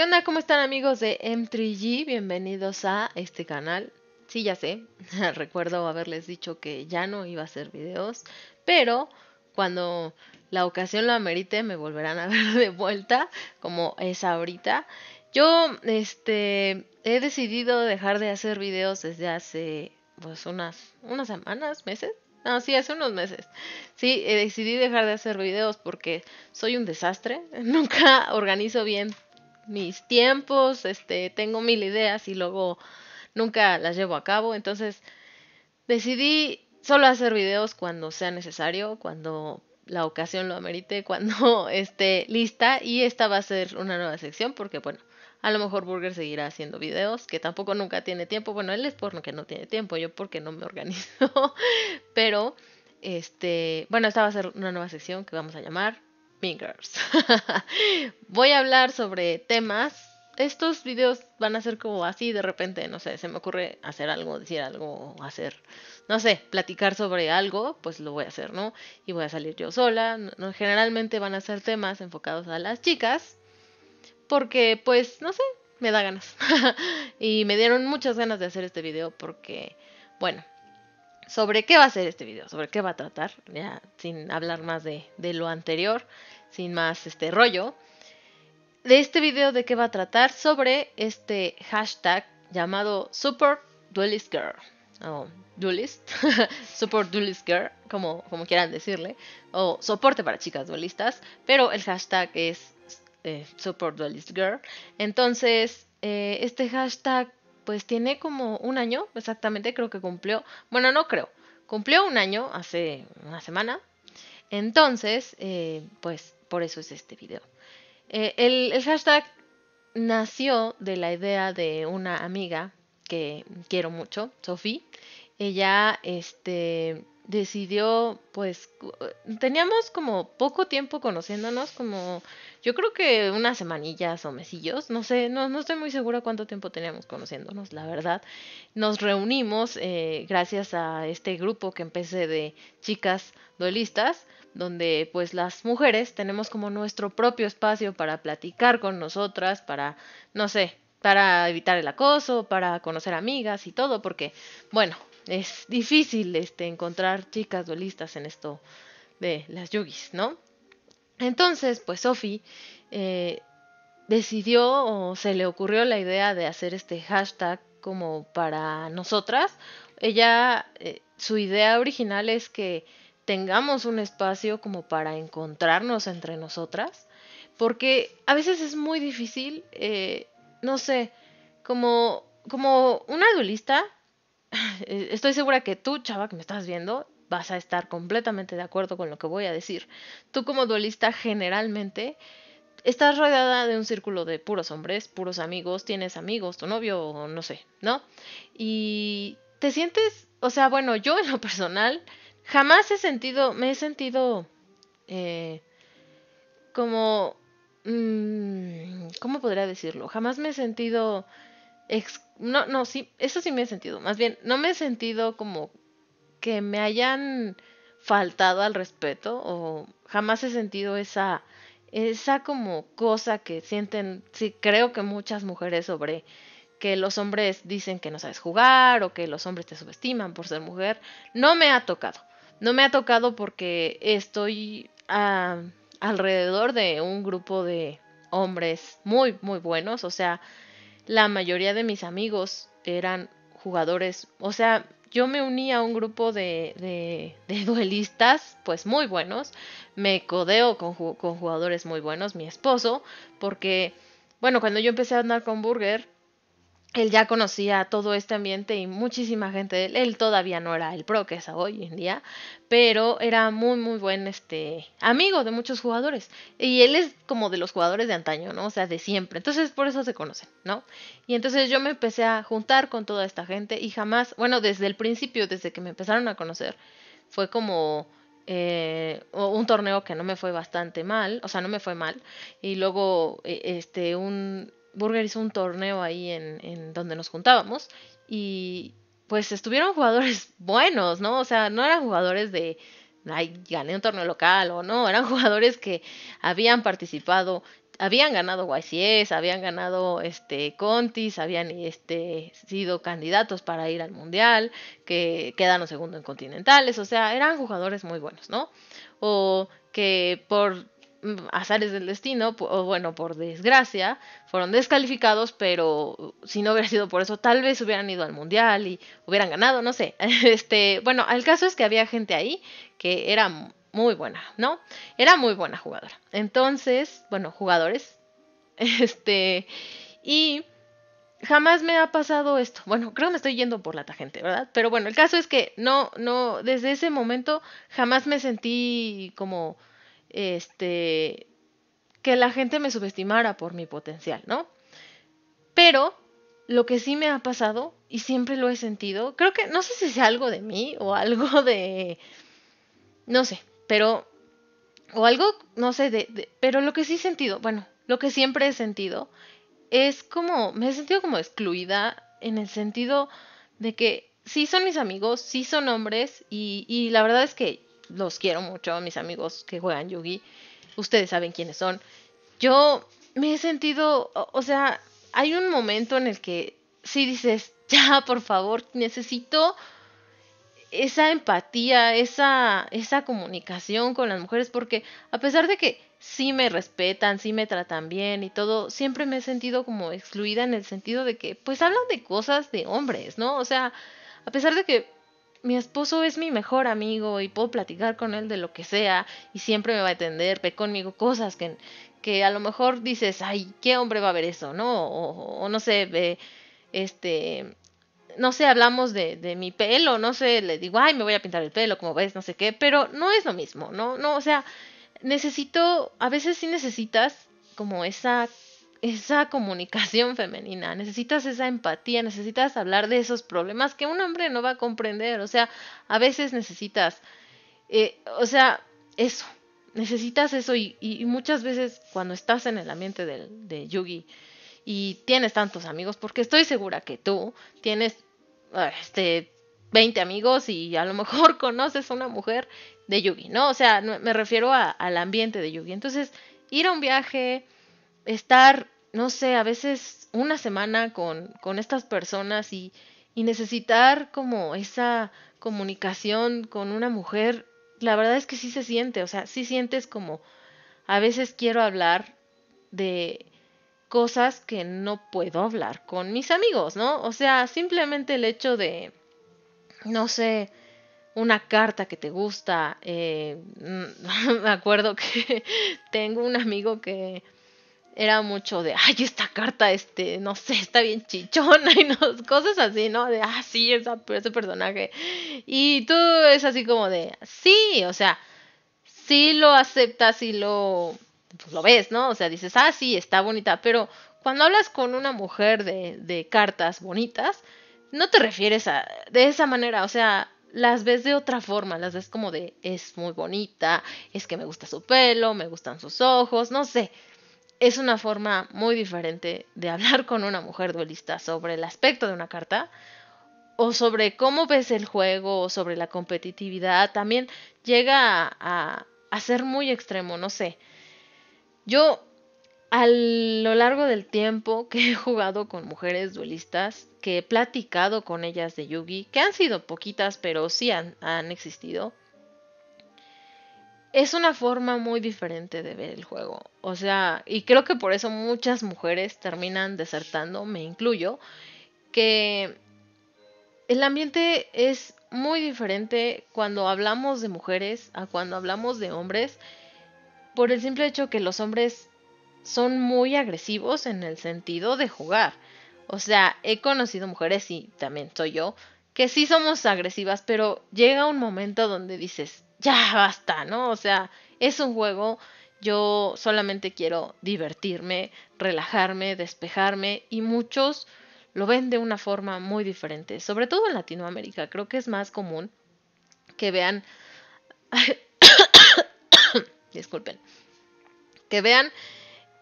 ¿Qué onda? ¿Cómo están amigos de M3G? Bienvenidos a este canal. Sí, ya sé, recuerdo haberles dicho que ya no iba a hacer videos, pero cuando la ocasión lo amerite me volverán a ver de vuelta, como es ahorita. Yo este, he decidido dejar de hacer videos desde hace pues unas, unas semanas, meses, no, sí, hace unos meses. Sí, he decidí dejar de hacer videos porque soy un desastre. Nunca organizo bien mis tiempos, este, tengo mil ideas y luego nunca las llevo a cabo. Entonces decidí solo hacer videos cuando sea necesario, cuando la ocasión lo amerite, cuando esté lista. Y esta va a ser una nueva sección porque, bueno, a lo mejor Burger seguirá haciendo videos, que tampoco nunca tiene tiempo. Bueno, él es por que no tiene tiempo, yo porque no me organizo. Pero, este, bueno, esta va a ser una nueva sección que vamos a llamar Voy a hablar sobre temas. Estos videos van a ser como así de repente, no sé, se me ocurre hacer algo, decir algo, hacer, no sé, platicar sobre algo, pues lo voy a hacer, ¿no? Y voy a salir yo sola. No, generalmente van a ser temas enfocados a las chicas, porque pues, no sé, me da ganas. y me dieron muchas ganas de hacer este video porque, bueno, sobre qué va a ser este video, sobre qué va a tratar, ya sin hablar más de, lo anterior, sin más este rollo. De este video de qué va a tratar sobre este hashtag llamado Super Duelist Girl. O Duelist, Super Duelist Girl, como, quieran decirle, o soporte para chicas duelistas, pero el hashtag es eh, Duelist Girl. Entonces, eh, este hashtag pues tiene como un año, exactamente creo que cumplió, bueno, no creo, cumplió un año hace una semana. Entonces, eh, pues por eso es este video. Eh, el, hashtag nació de la idea de una amiga que quiero mucho, Sofía. Ella, este, decidió, pues, eh, teníamos como poco tiempo conociéndonos, como yo creo que unas semanillas o mesillos, no sé, no, no estoy muy segura cuánto tiempo teníamos conociéndonos, la verdad. Nos reunimos eh, gracias a este grupo que empecé de chicas duelistas, donde pues las mujeres tenemos como nuestro propio espacio para platicar con nosotras, para, no sé, para evitar el acoso, para conocer amigas y todo, porque, bueno, es difícil este, encontrar chicas duelistas en esto de las yugis, ¿no? Entonces, pues Sophie eh, decidió o se le ocurrió la idea de hacer este hashtag como para nosotras. Ella, eh, su idea original es que tengamos un espacio como para encontrarnos entre nosotras, porque a veces es muy difícil, eh, no sé, como, como una duelista Eh, estoy segura que tú, chava, que me estás viendo, vas a estar completamente de acuerdo con lo que voy a decir. Tú como duelista generalmente estás rodeada de un círculo de puros hombres, puros amigos, tienes amigos, tu novio, no sé, ¿no? Y te sientes, o sea, bueno, yo en lo personal jamás he sentido, me he sentido eh, como, mm, ¿cómo podría decirlo? Jamás me he sentido no, no, sí, eso sí me he sentido. Más bien, no me he sentido como que me hayan faltado al respeto o jamás he sentido esa, esa como cosa que sienten, sí, creo que muchas mujeres sobre que los hombres dicen que no sabes jugar o que los hombres te subestiman por ser mujer. No me ha tocado. No me ha tocado porque estoy alrededor de un grupo de hombres muy, muy buenos. O sea, la mayoría de mis amigos eran jugadores, o sea, yo me uní a un grupo de, de, de duelistas, pues muy buenos, me codeo con, con, jugadores muy buenos, mi esposo, porque, bueno, cuando yo empecé a andar con Burger, él ya conocía todo este ambiente y muchísima gente de él. Él todavía no era el pro que es hoy en día, pero era muy, muy buen este, amigo de muchos jugadores. Y él es como de los jugadores de antaño, ¿no? O sea, de siempre. Entonces, por eso se conocen, ¿no? Y entonces yo me empecé a juntar con toda esta gente y jamás, bueno, desde el principio, desde que me empezaron a conocer, fue como... Eh, un torneo que no me fue bastante mal, o sea, no me fue mal, y luego eh, este, un, Burger hizo un torneo ahí en, donde nos juntábamos y pues estuvieron jugadores buenos, ¿no? O sea, no eran jugadores de, ay, gané un torneo local o no, eran jugadores que habían participado, habían ganado YCS, habían ganado este Contis, habían este, sido candidatos para ir al Mundial, que quedaron segundo en continentales, o sea, eran jugadores muy buenos, ¿no? O que por azares del destino, o bueno, por desgracia, fueron descalificados, pero si no hubiera sido por eso, tal vez hubieran ido al mundial y hubieran ganado, no sé. Este, bueno, el caso es que había gente ahí que era muy buena, ¿no? Era muy buena jugadora. Entonces, bueno, jugadores. Este, y jamás me ha pasado esto. Bueno, creo que me estoy yendo por la tangente, ¿verdad? Pero bueno, el caso es que no, no, desde ese momento jamás me sentí como este, que la gente me subestimara por mi potencial, ¿no? Pero lo que sí me ha pasado y siempre lo he sentido, creo que no sé si es algo de mí o algo de, no sé, pero, o algo, no sé, de, pero lo que sí he sentido, bueno, lo que siempre he sentido es como, me he sentido como excluida en el sentido de que sí son mis amigos, sí son hombres y la verdad es que los quiero mucho, mis amigos que juegan Yugi, ustedes saben quiénes son. Yo me he sentido, o sea, hay un momento en el que sí dices, ya, por favor, necesito esa empatía, esa, esa comunicación con las mujeres, porque a pesar de que sí me respetan, sí me tratan bien y todo, siempre me he sentido como excluida en el sentido de que, pues hablan de cosas de hombres, ¿no? O sea, a pesar de que mi esposo es mi mejor amigo y puedo platicar con él de lo que sea y siempre me va a atender, ve conmigo cosas que, que a lo mejor dices, ay, ¿qué hombre va a ver eso? ¿No? O, no sé, ve, este, no sé, hablamos de, de, mi pelo, no sé, le digo, ay, me voy a pintar el pelo, como ves, no sé qué, pero no es lo mismo, ¿no? No, o sea, necesito, a veces sí necesitas como esa esa comunicación femenina, necesitas esa empatía, necesitas hablar de esos problemas que un hombre no va a comprender, o sea, a veces necesitas, eh, o sea, eso, necesitas eso y, muchas veces cuando estás en el ambiente de, Yugi y tienes tantos amigos, porque estoy segura que tú tienes, ah, este, 20 amigos y a lo mejor conoces a una mujer de Yugi, ¿no? O sea, me refiero al ambiente de Yugi. Entonces, ir a un viaje, estar, no sé, a veces una semana con, con estas personas y, y necesitar como esa comunicación con una mujer, la verdad es que sí se siente, o sea, sí sientes como a veces quiero hablar de cosas que no puedo hablar con mis amigos, ¿no? O sea, simplemente el hecho de, no sé, una carta que te gusta, eh, me acuerdo que tengo un amigo que era mucho de, ay, esta carta, este, no sé, está bien chichona y cosas así, ¿no? De, ah, sí, ese personaje. Y tú es así como de, sí, o sea, sí lo aceptas y lo, pues, lo ves, ¿no? O sea, dices, ah, sí, está bonita, pero cuando hablas con una mujer de, de cartas bonitas, no te refieres a, de esa manera, o sea, las ves de otra forma, las ves como de, es muy bonita, es que me gusta su pelo, me gustan sus ojos, no sé es una forma muy diferente de hablar con una mujer duelista sobre el aspecto de una carta o sobre cómo ves el juego o sobre la competitividad. También llega a, ser muy extremo, no sé. Yo a lo largo del tiempo que he jugado con mujeres duelistas, que he platicado con ellas de Yugi, que han sido poquitas, pero sí han existido, es una forma muy diferente de ver el juego. O sea, y creo que por eso muchas mujeres terminan desertando, me incluyo, que el ambiente es muy diferente cuando hablamos de mujeres a cuando hablamos de hombres, por el simple hecho que los hombres son muy agresivos en el sentido de jugar. O sea, he conocido mujeres y también soy yo, que sí somos agresivas, pero llega un momento donde dices, ya basta, ¿no? O sea, es un juego, yo solamente quiero divertirme, relajarme, despejarme y muchos lo ven de una forma muy diferente, sobre todo en Latinoamérica, creo que es más común que vean, disculpen, que vean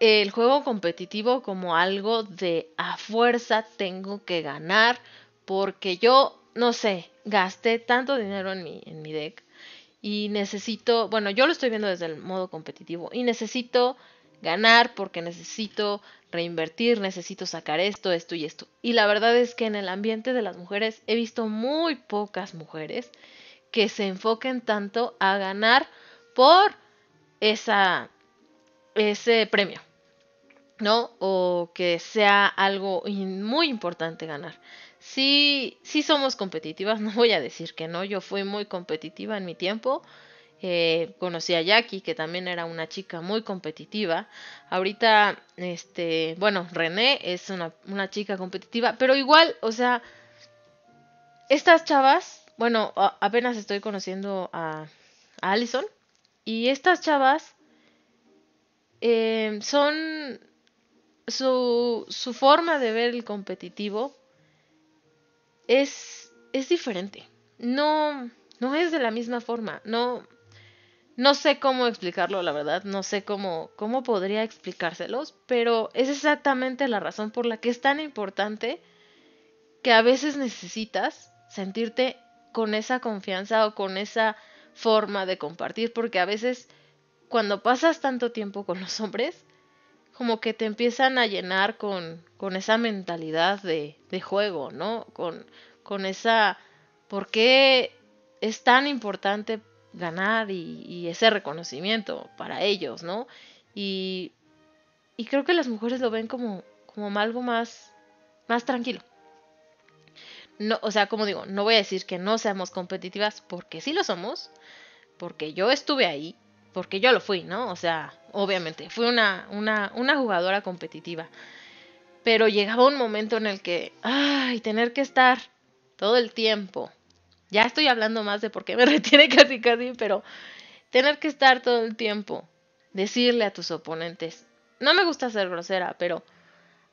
el juego competitivo como algo de a fuerza tengo que ganar porque yo, no sé, gasté tanto dinero en mi, en mi deck y necesito, bueno, yo lo estoy viendo desde el modo competitivo y necesito ganar porque necesito reinvertir, necesito sacar esto, esto y esto. Y la verdad es que en el ambiente de las mujeres he visto muy pocas mujeres que se enfoquen tanto a ganar por esa ese premio, ¿no? O que sea algo muy importante ganar sí, sí somos competitivas, no voy a decir que no, yo fui muy competitiva en mi tiempo. Eh, conocí a Jackie, que también era una chica muy competitiva. Ahorita, este, bueno, René es una, chica competitiva, pero igual, o sea, estas chavas, bueno, apenas estoy conociendo a, Alison Allison, y estas chavas eh, son su, su forma de ver el competitivo es, diferente. No, no es de la misma forma. No, no sé cómo explicarlo, la verdad. No sé cómo, cómo podría explicárselos, pero es exactamente la razón por la que es tan importante que a veces necesitas sentirte con esa confianza o con esa forma de compartir, porque a veces cuando pasas tanto tiempo con los hombres, como que te empiezan a llenar con, con esa mentalidad de, de juego, ¿no? Con, con esa, ¿por qué es tan importante ganar y, ese reconocimiento para ellos, ¿no? Y, y, creo que las mujeres lo ven como, como algo más, más tranquilo. No, o sea, como digo, no voy a decir que no seamos competitivas, porque sí lo somos, porque yo estuve ahí, porque yo lo fui, ¿no? O sea, obviamente, fui una, una, una jugadora competitiva. Pero llegaba un momento en el que, ay, tener que estar todo el tiempo. Ya estoy hablando más de por qué me retiene casi casi, pero tener que estar todo el tiempo, decirle a tus oponentes. No me gusta ser grosera, pero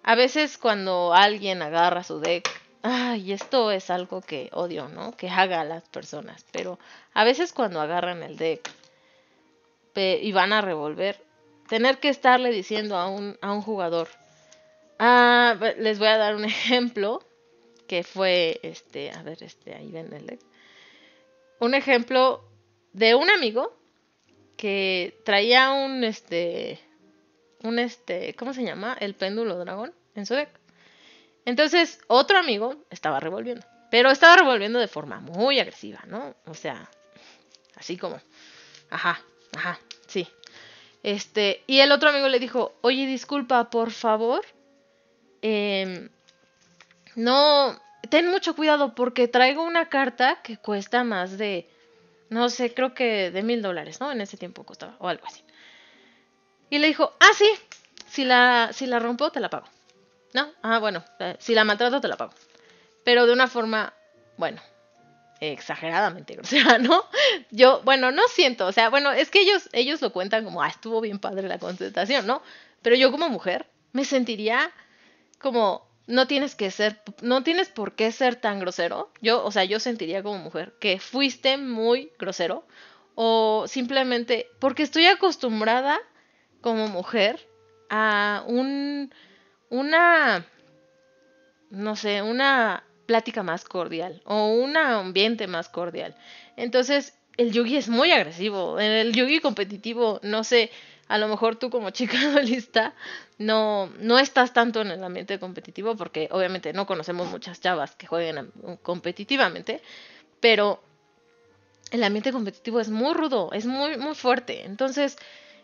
a veces cuando alguien agarra su deck, ay, esto es algo que odio, ¿no? Que haga a las personas, pero a veces cuando agarran el deck y van a revolver, tener que estarle diciendo a un, a un jugador, Ah, les voy a dar un ejemplo que fue, este, a ver, este, ahí ven el Un ejemplo de un amigo que traía un, este, un, este, ¿cómo se llama? El péndulo dragón en su deck. Entonces, otro amigo estaba revolviendo, pero estaba revolviendo de forma muy agresiva, ¿no? O sea, así como, ajá, ajá, sí. Este, y el otro amigo le dijo, oye, disculpa, por favor, Em, no, ten mucho cuidado porque traigo una carta que cuesta más de, no sé, creo que de mil dólares, ¿no? En ese tiempo costaba, o algo así. Y le dijo, ah, sí, si la, si la rompo, te la pago. ¿No? Ah, bueno, eh, si la maltrato, te la pago. Pero de una forma, bueno, exageradamente sea, ¿no? Yo, bueno, no siento, o sea, bueno, es que ellos, ellos lo cuentan como, ah, estuvo bien padre la contestación, ¿no? Pero yo como mujer me sentiría como no tienes que ser, no tienes por qué ser tan grosero. Yo, o sea, yo sentiría como mujer que fuiste muy grosero o simplemente porque estoy acostumbrada como mujer a un, una, no sé, una plática más cordial o un ambiente más cordial. Entonces, el yugi es muy agresivo, el yugi competitivo, no sé, a lo mejor tú como chica dualista no, no estás tanto en el ambiente competitivo porque obviamente no conocemos muchas chavas que jueguen competitivamente, pero el ambiente competitivo es muy rudo, es muy, muy fuerte. Entonces,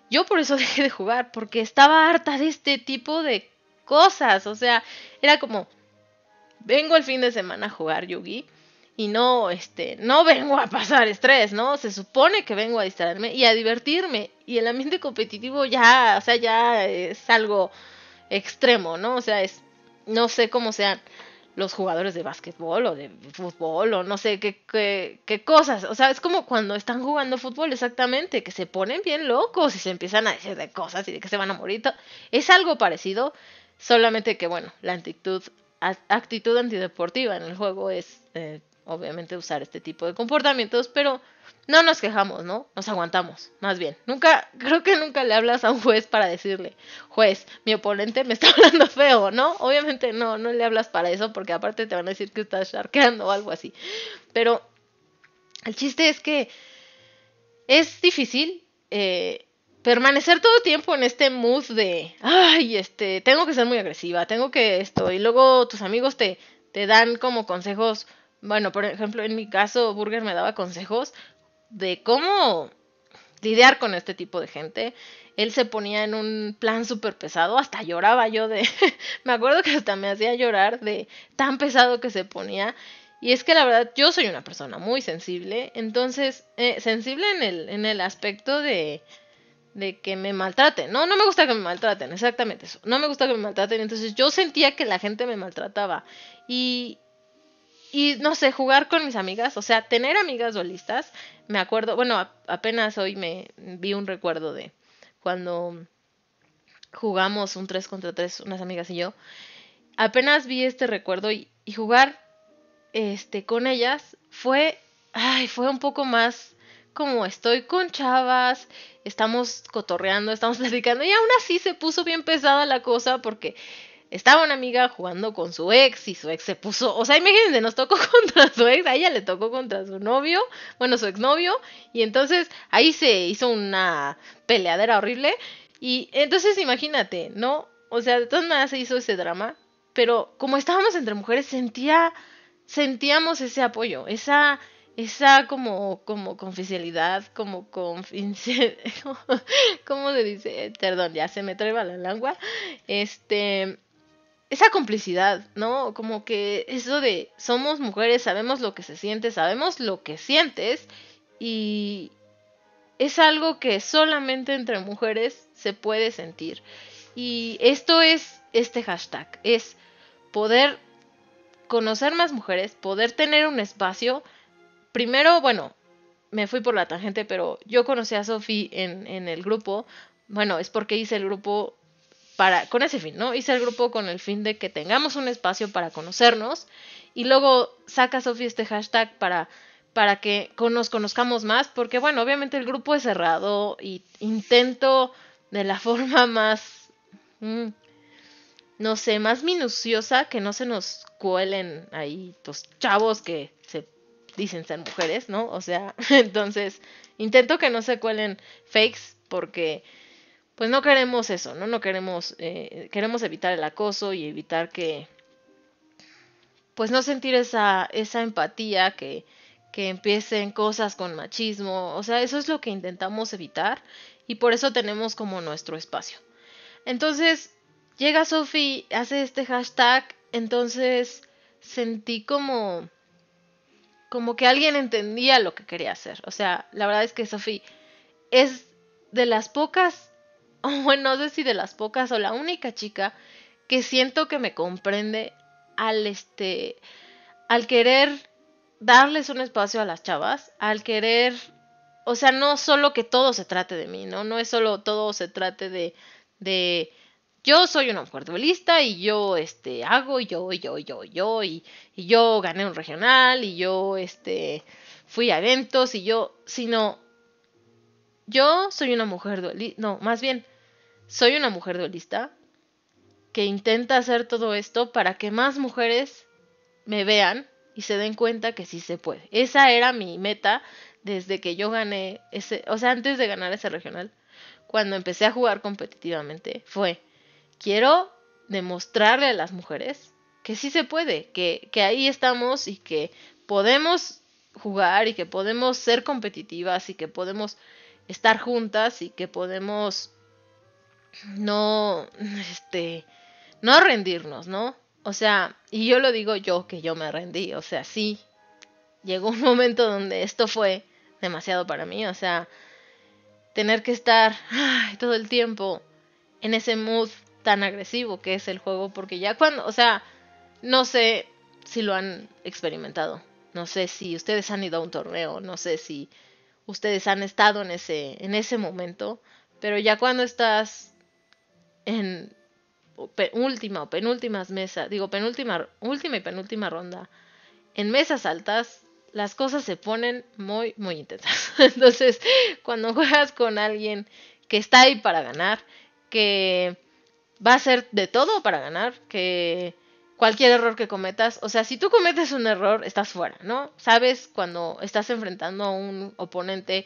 yo por eso dejé de jugar, porque estaba harta de este tipo de cosas. O sea, era como, vengo el fin de semana a jugar Yugi y no, este, no vengo a pasar estrés, ¿no? Se supone que vengo a distraerme y a divertirme. Y el ambiente competitivo ya, o sea, ya es algo extremo, ¿no? O sea, es, no sé cómo sean los jugadores de básquetbol o de fútbol o no sé qué, qué, cosas. O sea, es como cuando están jugando fútbol exactamente, que se ponen bien locos y se empiezan a decir de cosas y de que se van a morir. Es algo parecido, solamente que bueno, la actitud, actitud antideportiva en el juego es eh, obviamente, usar este tipo de comportamientos, pero no nos quejamos, ¿no? Nos aguantamos, más bien. Nunca, creo que nunca le hablas a un juez para decirle, juez, mi oponente me está hablando feo, ¿no? Obviamente no, no le hablas para eso porque aparte te van a decir que estás charqueando o algo así. Pero el chiste es que es difícil eh, permanecer todo el tiempo en este mood de, ay, este, tengo que ser muy agresiva, tengo que esto, y luego tus amigos te, te dan como consejos bueno, por ejemplo, en mi caso, Burger me daba consejos de cómo lidiar con este tipo de gente. Él se ponía en un plan súper pesado, hasta lloraba yo de, me acuerdo que hasta me hacía llorar de tan pesado que se ponía. Y es que la verdad yo soy una persona muy sensible, entonces, eh, sensible en el, en el aspecto de, de que me maltraten. No, no me gusta que me maltraten, exactamente eso. No me gusta que me maltraten, entonces yo sentía que la gente me maltrataba. Y, y no sé, jugar con mis amigas, o sea, tener amigas dualistas, me acuerdo, bueno, apenas hoy me vi un recuerdo de cuando jugamos un 3 contra 3, unas amigas y yo, apenas vi este recuerdo y, jugar este, con ellas fue, ay, fue un poco más como estoy con chavas, estamos cotorreando, estamos platicando y aún así se puso bien pesada la cosa porque estaba una amiga jugando con su ex y su ex se puso, o sea, imagínense, nos tocó contra su ex, a ella le tocó contra su novio, bueno, su exnovio, y entonces ahí se hizo una peleadera horrible. Y entonces imagínate, ¿no? O sea, de todas maneras se hizo ese drama, pero como estábamos entre mujeres, sentía, sentíamos ese apoyo, esa, esa como, como confidencialidad, como con ¿cómo se dice? Perdón, ya se me trae la lengua. Este, esa complicidad, ¿no? Como que eso de somos mujeres, sabemos lo que se siente, sabemos lo que sientes y es algo que solamente entre mujeres se puede sentir. Y esto es este hashtag, es poder conocer más mujeres, poder tener un espacio. Primero, bueno, me fui por la tangente, pero yo conocí a Sofi en, en el grupo. Bueno, es porque hice el grupo para, con ese fin, ¿no? Hice el grupo con el fin de que tengamos un espacio para conocernos y luego saca Sofía este hashtag para, para que nos conozcamos más, porque bueno, obviamente el grupo es cerrado y intento de la forma más, mm, no sé, más minuciosa que no se nos cuelen ahí los chavos que se dicen ser mujeres, ¿no? O sea, entonces intento que no se cuelen fakes porque pues no queremos eso, ¿no? No queremos, eh, queremos evitar el acoso y evitar que, pues no sentir esa, esa empatía que, que empiecen cosas con machismo, o sea, eso es lo que intentamos evitar y por eso tenemos como nuestro espacio. Entonces, llega Sofi. hace este hashtag, entonces sentí como como que alguien entendía lo que quería hacer. O sea, la verdad es que Sofi. es de las pocas bueno, no sé si de las pocas o la única chica que siento que me comprende al este al querer darles un espacio a las chavas, al querer, o sea, no solo que todo se trate de mí, ¿no? No es solo todo se trate de de yo soy una mujer duelista y yo este hago yo yo yo yo y, y yo gané un regional y yo este fui a eventos y yo sino yo soy una mujer duelista, no, más bien soy una mujer holista que intenta hacer todo esto para que más mujeres me vean y se den cuenta que sí se puede. Esa era mi meta desde que yo gané ese, o sea, antes de ganar ese regional, cuando empecé a jugar competitivamente, fue, quiero demostrarle a las mujeres que sí se puede, que ahí estamos y que podemos jugar y que podemos ser competitivas y que podemos estar juntas y que podemos no, este, no rendirnos, ¿no? O sea, y yo lo digo yo que yo me rendí, o sea, sí, llegó un momento donde esto fue demasiado para mí, o sea, tener que estar todo el tiempo en ese mood tan agresivo que es el juego, porque ya cuando, o sea, no sé si lo han experimentado, no sé si ustedes han ido a un torneo, no sé si ustedes han estado en ese, en ese momento, pero ya cuando estás en última o penúltimas mesas, digo penúltima, última y penúltima ronda, en mesas altas las cosas se ponen muy, muy intensas. Entonces, cuando juegas con alguien que está ahí para ganar, que va a hacer de todo para ganar, que cualquier error que cometas, o sea, si tú cometes un error, estás fuera, ¿no? Sabes cuando estás enfrentando a un oponente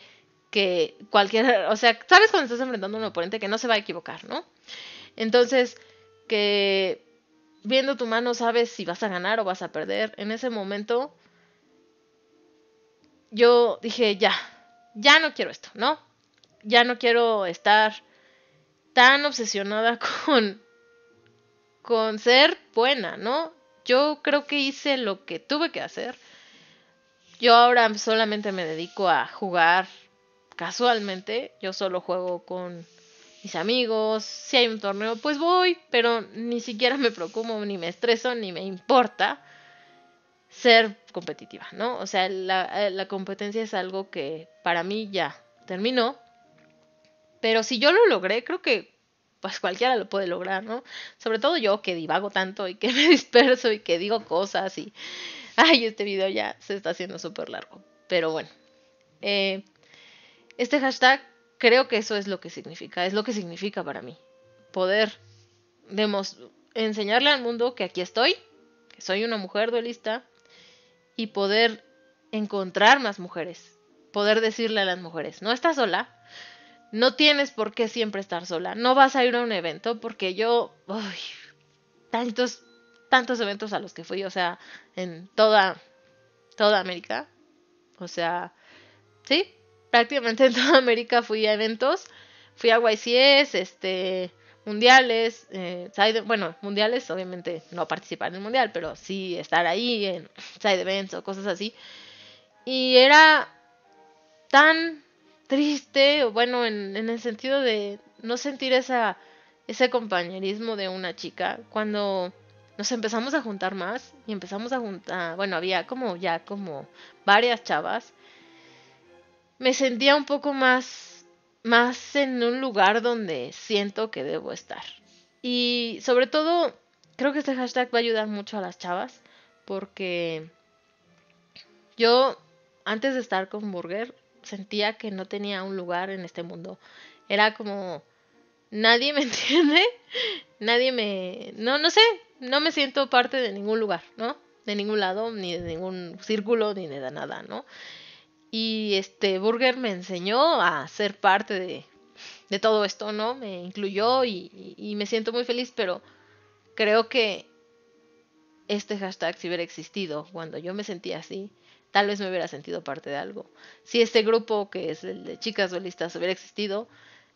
que cualquier, o sea, sabes cuando estás enfrentando a un oponente que no se va a equivocar, ¿no? Entonces, que viendo tu mano sabes si vas a ganar o vas a perder. En ese momento, yo dije, ya, ya no quiero esto, ¿no? Ya no quiero estar tan obsesionada con, con ser buena, ¿no? Yo creo que hice lo que tuve que hacer. Yo ahora solamente me dedico a jugar casualmente. Yo solo juego con mis amigos, si hay un torneo, pues voy, pero ni siquiera me preocupo, ni me estreso, ni me importa ser competitiva, ¿no? O sea, eh, la, competencia es algo que para mí ya terminó, pero si yo lo logré, creo que pues cualquiera lo puede lograr, ¿no? Sobre todo yo que divago tanto y que me disperso y que digo cosas y, ay, este video ya se está haciendo súper largo. Pero bueno, eh, este hashtag creo que eso es lo que significa, es lo que significa para mí. Poder enseñarle al mundo que aquí estoy, que soy una mujer duelista, y poder encontrar más mujeres, poder decirle a las mujeres, no estás sola, no tienes por qué siempre estar sola, no vas a ir a un evento porque yo, uy, tantos, tantos eventos a los que fui, o sea, en toda, toda América, o sea, sí, prácticamente en toda América fui a eventos. Fui a YCS, este, mundiales, eh, bueno, mundiales obviamente no participar en el mundial, pero sí estar ahí en side events o cosas así. Y era tan triste, bueno, en, el sentido de no sentir esa, ese compañerismo de una chica, cuando nos empezamos a juntar más y empezamos a juntar, bueno, había como ya como varias chavas me sentía un poco más, más en un lugar donde siento que debo estar. Y sobre todo, creo que este hashtag va a ayudar mucho a las chavas porque yo, antes de estar con Burger, sentía que no tenía un lugar en este mundo. Era como, nadie me entiende, nadie me... No, no sé, no me siento parte de ningún lugar, ¿no? De ningún lado, ni de ningún círculo, ni de nada, ¿no? Y este Burger me enseñó a ser parte de, todo esto, ¿no? Me incluyó y, y, me siento muy feliz, pero creo que este hashtag si hubiera existido cuando yo me sentía así, tal vez me hubiera sentido parte de algo. Si este grupo que es el de chicas duelistas hubiera existido,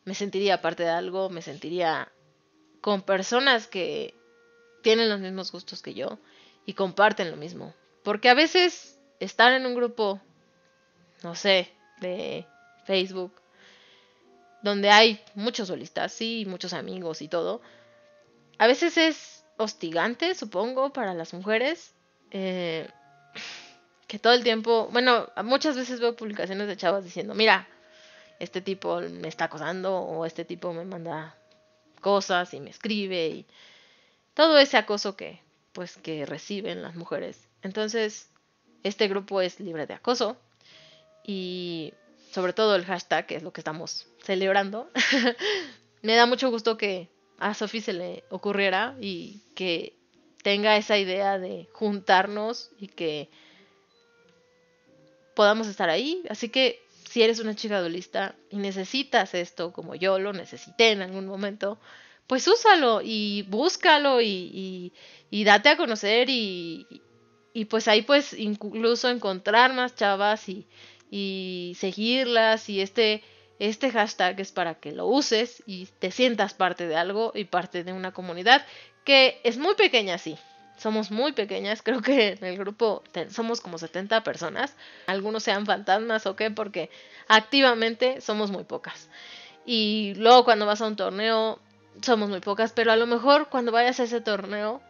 me sentiría parte de algo, me sentiría con personas que tienen los mismos gustos que yo y comparten lo mismo. Porque a veces estar en un grupo no sé, de Facebook, donde hay muchos solistas, sí, muchos amigos y todo, a veces es hostigante, supongo, para las mujeres. Eh, que todo el tiempo, bueno, muchas veces veo publicaciones de chavas diciendo, mira, este tipo me está acosando o este tipo me manda cosas y me escribe y todo ese acoso que pues que reciben las mujeres. Entonces, este grupo es libre de acoso y sobre todo el hashtag, que es lo que estamos celebrando, me da mucho gusto que a Sofi se le ocurriera y que tenga esa idea de juntarnos y que podamos estar ahí. Así que si eres una chica duelista y necesitas esto, como yo lo necesité en algún momento, pues úsalo y búscalo y, y, date a conocer y, y, pues ahí pues incluso encontrar más chavas y, y seguirlas y este, este hashtag es para que lo uses y te sientas parte de algo y parte de una comunidad que es muy pequeña, sí. Somos muy pequeñas, creo que en el grupo somos como 70 personas. Algunos sean fantasmas o qué, porque activamente somos muy pocas. Y luego cuando vas a un torneo, somos muy pocas, pero a lo mejor cuando vayas a ese torneo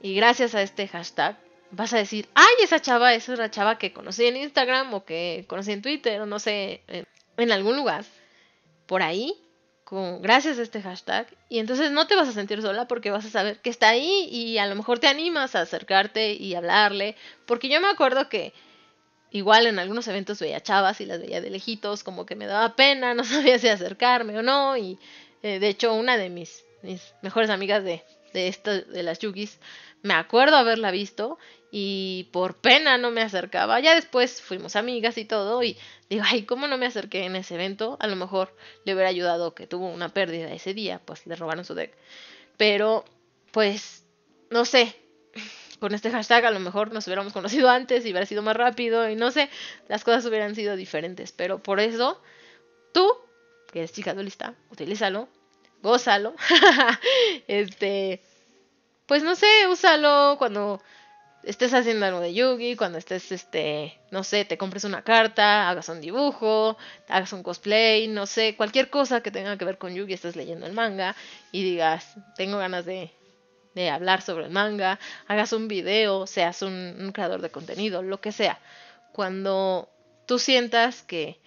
y gracias a este hashtag vas a decir, ay, esa chava esa es una chava que conocí en Instagram o que conocí en Twitter o no sé, en, algún lugar, por ahí, con, gracias a este hashtag. Y entonces no te vas a sentir sola porque vas a saber que está ahí y a lo mejor te animas a acercarte y hablarle. Porque yo me acuerdo que igual en algunos eventos veía chavas y las veía de lejitos, como que me daba pena, no sabía si acercarme o no. Y eh, de hecho una de mis, mejores amigas de, esto, de las yugis, me acuerdo haberla visto y por pena no me acercaba. Ya después fuimos amigas y todo y digo, ay, ¿cómo no me acerqué en ese evento? A lo mejor le hubiera ayudado que tuvo una pérdida ese día, pues le robaron su deck. Pero, pues, no sé, con este hashtag a lo mejor nos hubiéramos conocido antes y hubiera sido más rápido y no sé, las cosas hubieran sido diferentes. Pero por eso, tú, que eres chica lista, utilízalo, gózalo, este, pues no sé, úsalo cuando estés haciendo algo de Yugi, cuando estés, este, no sé, te compres una carta, hagas un dibujo, hagas un cosplay, no sé, cualquier cosa que tenga que ver con Yugi, estés leyendo el manga y digas, tengo ganas de, hablar sobre el manga, hagas un video, seas un, un creador de contenido, lo que sea. Cuando tú sientas que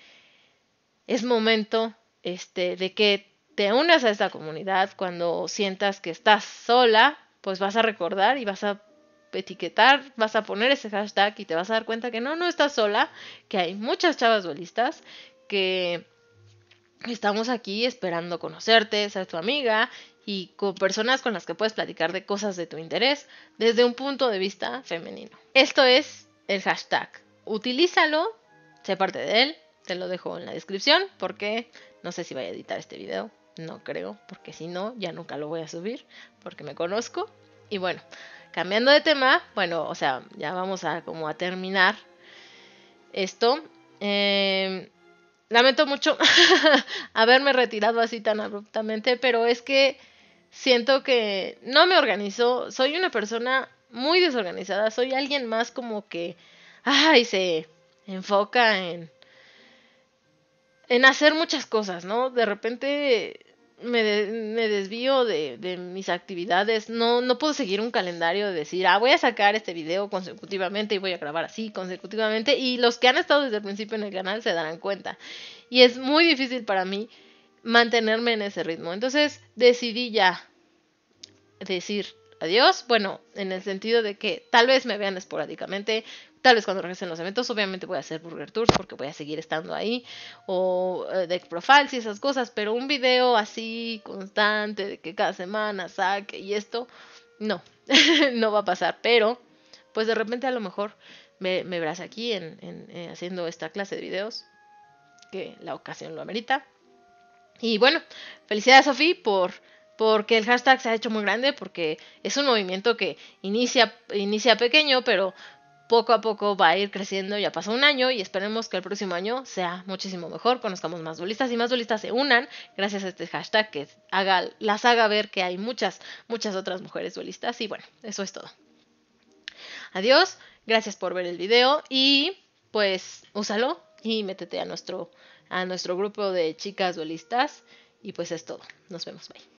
es momento este, de que te unas a esta comunidad, cuando sientas que estás sola, pues vas a recordar y vas a etiquetar, vas a poner ese hashtag y te vas a dar cuenta que no, no estás sola, que hay muchas chavas duelistas que estamos aquí esperando conocerte, ser tu amiga y con personas con las que puedes platicar de cosas de tu interés desde un punto de vista femenino. Esto es el hashtag. Utilízalo, sé parte de él, te lo dejo en la descripción porque no sé si voy a editar este video, no creo, porque si no, ya nunca lo voy a subir porque me conozco. Y bueno, cambiando de tema, bueno, o sea, ya vamos a como a terminar esto. Em, lamento mucho haberme retirado así tan abruptamente, pero es que siento que no me organizo, soy una persona muy desorganizada, soy alguien más como que, ay, se enfoca en en hacer muchas cosas, ¿no? De repente me, desvío de, mis actividades. No, no puedo seguir un calendario de decir, ah, voy a sacar este video consecutivamente y voy a grabar así consecutivamente. Y los que han estado desde el principio en el canal se darán cuenta. Y es muy difícil para mí mantenerme en ese ritmo. Entonces decidí ya decir adiós. Bueno, en el sentido de que tal vez me vean esporádicamente Tal vez cuando regresen los eventos, obviamente voy a hacer Burger Tours porque voy a seguir estando ahí. O eh, Deck Profiles y esas cosas. Pero un video así constante de que cada semana saque y esto, no, no va a pasar. Pero, pues de repente a lo mejor me, verás aquí en, eh, haciendo esta clase de videos. Que la ocasión lo amerita. Y bueno, felicidades Sofi por porque el hashtag se ha hecho muy grande, porque es un movimiento que inicia, inicia pequeño, pero poco a poco va a ir creciendo, ya pasó un año y esperemos que el próximo año sea muchísimo mejor, conozcamos más duelistas y más duelistas se unan gracias a este hashtag que haga, las haga ver que hay muchas, muchas otras mujeres duelistas y bueno, eso es todo. Adiós, gracias por ver el video y pues úsalo y métete a nuestro, a nuestro grupo de chicas duelistas y pues es todo, nos vemos, bye.